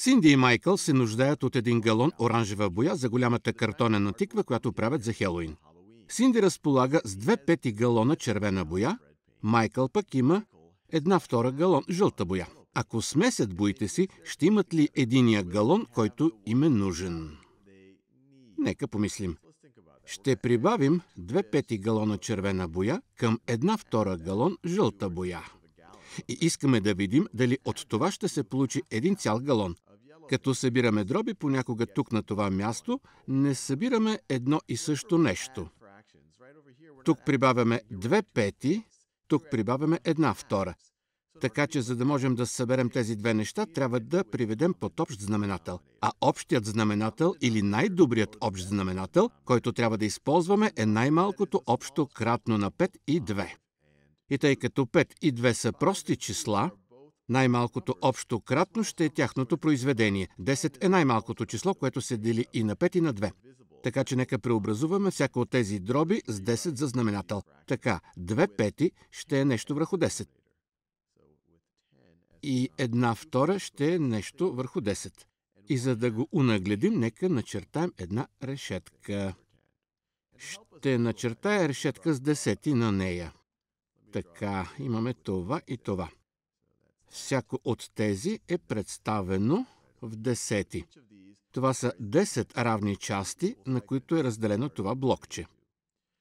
Синди и Майкъл се нуждаят от един галон оранжева боя за голямата картонена тиква, която правят за Хелоуин. Синди разполага с две пети галона червена боя, Майкъл пък има една втора галон жълта боя. Ако смесят боите си, ще имат ли единия галон, който им е нужен? Нека помислим. Ще прибавим две пети галона червена боя към една втора галон жълта боя. И искаме да видим дали от това ще се получи един цял галон. Като събираме дроби понякога тук на това място, не събираме едно и също нещо. Тук прибавяме две пети, тук прибавяме една втора. Така че, за да можем да съберем тези две неща, трябва да приведем под общ знаменател. А общият знаменател или най-добрият общ знаменател, който трябва да използваме, е най-малкото общо кратно на 5 и 2. И тъй като 5 и 2 са прости числа, най-малкото общо кратно ще е тяхното произведение. 10 е най-малкото число, което се дели и на 5 и на 2. Така че нека преобразуваме всяко от тези дроби с 10 за знаменател. Така, 2 пети ще е нещо върху 10. И една втора ще е нещо върху 10. И за да го унагледим, нека начертаем една решетка. Ще начертая решетка с десети на нея. Така, имаме това и това. Всяко от тези е представено в десети. Това са 10 равни части, на които е разделено това блокче.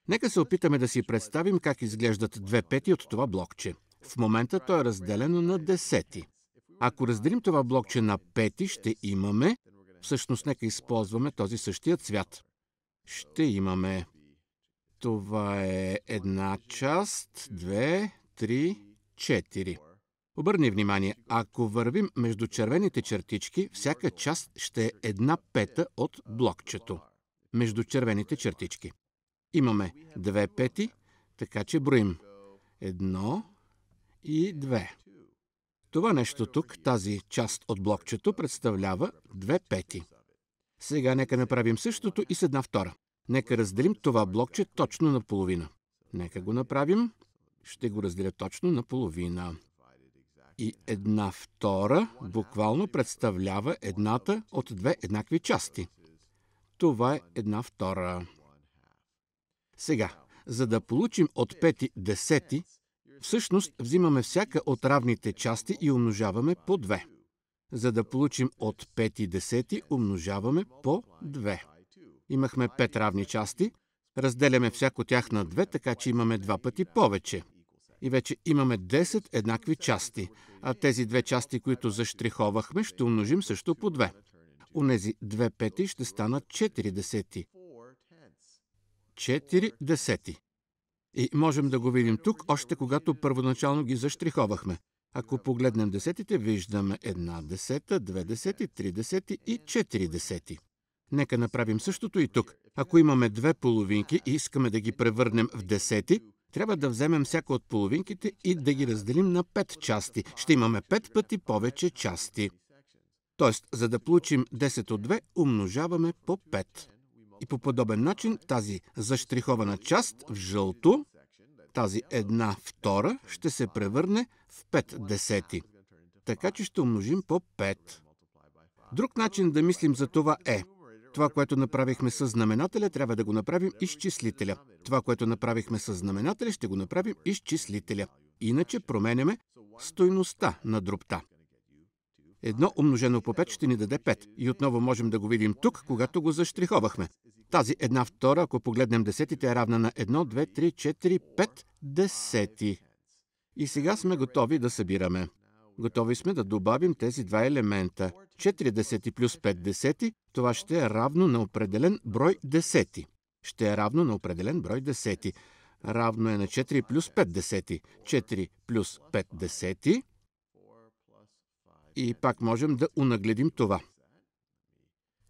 Нека се опитаме да си представим как изглеждат две пети от това блокче. В момента то е разделено на десети. Ако разделим това блокче на пети, ще имаме... Всъщност, нека използваме този същия цвят. Ще имаме... Това е една част, две, три, четири. Обърни внимание, ако вървим между червените чертички, всяка част ще е една пета от блокчето. Между червените чертички. Имаме две пети, така че броим. Едно и две. Това нещо тук, тази част от блокчето, представлява две пети. Сега нека направим същото и с една втора. Нека разделим това блокче точно на половина. Нека го направим. Ще го разделя точно на половина и една втора буквално представлява едната от две еднакви части. Това е една втора. Сега, за да получим от пети десети, всъщност взимаме всяка от равните части и умножаваме по две. За да получим от пети десети, умножаваме по две. Имахме пет равни части, разделяме всяко тях на две, така че имаме два пъти повече – и вече имаме 10 еднакви части, а тези две части, които заштриховахме, ще умножим също по две. Унези две пети ще станат 4 десети. 4 десети. И можем да го видим тук, още когато първоначално ги заштриховахме. Ако погледнем десетите, виждаме една десета, две десети, три десети и четири десети. Нека направим същото и тук. Ако имаме две половинки и искаме да ги превърнем в десети, трябва да вземем всяка от половинките и да ги разделим на 5 части. Ще имаме 5 пъти повече части. Тоест, за да получим 10 от 2, умножаваме по 5. И по подобен начин тази заштрихована част в жълто, тази една втора, ще се превърне в 5 десети. Така че ще умножим по 5. Друг начин да мислим за това е – това, което направихме с знаменателя, трябва да го направим изчислителя. Това, което направихме с знаменателя, ще го направим изчислителя. Иначе променяме стойността на дробта. Едно умножено по 5 ще ни даде 5. И отново можем да го видим тук, когато го заштриховахме. Тази една втора, ако погледнем десетите, е равна на 1, 2, 3, 4, 5 десети. И сега сме готови да събираме. Готови сме да добавим тези два елемента. 40 плюс 5 десети, това ще е равно на определен брой десети. Ще е равно на определен брой десети. Равно е на 4 плюс 5 десети. 4 плюс 5 десети. И пак можем да унагледим това.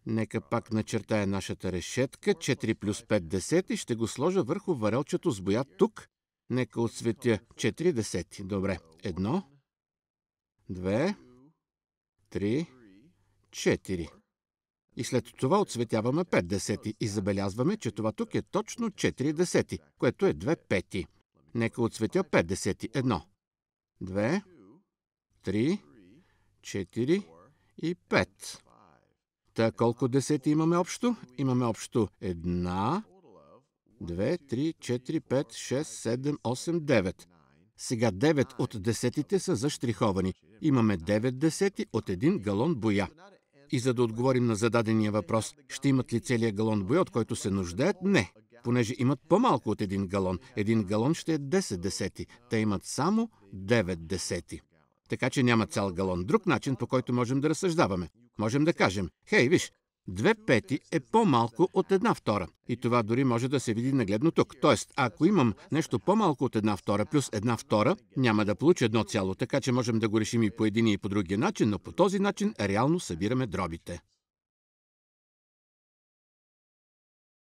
Нека пак начертая нашата решетка. 4 плюс 5 десети ще го сложа върху варелчето с боя тук. Нека отсветя 4 десети. Добре. Едно, две, три, четири. И след това отсветяваме 5 десети и забелязваме, че това тук е точно 4 десети, което е 2 пети. Нека отсветя 5 десети. Едно, две, три, четири и пет. Та колко десети имаме общо? Имаме общо една, две, три, четири, пет, шест, седем, осем, девет. Сега девет от десетите са заштриховани имаме 9 десети от един галон боя. И за да отговорим на зададения въпрос, ще имат ли целият галон боя, от който се нуждаят? Не, понеже имат по-малко от един галон. Един галон ще е 10 десети. Те имат само 9 десети. Така че няма цял галон. Друг начин, по който можем да разсъждаваме. Можем да кажем, хей, виж, Две пети е по-малко от една втора. И това дори може да се види нагледно тук. Тоест, ако имам нещо по-малко от една втора плюс една втора, няма да получа едно цяло, така че можем да го решим и по един и по другия начин, но по този начин реално събираме дробите.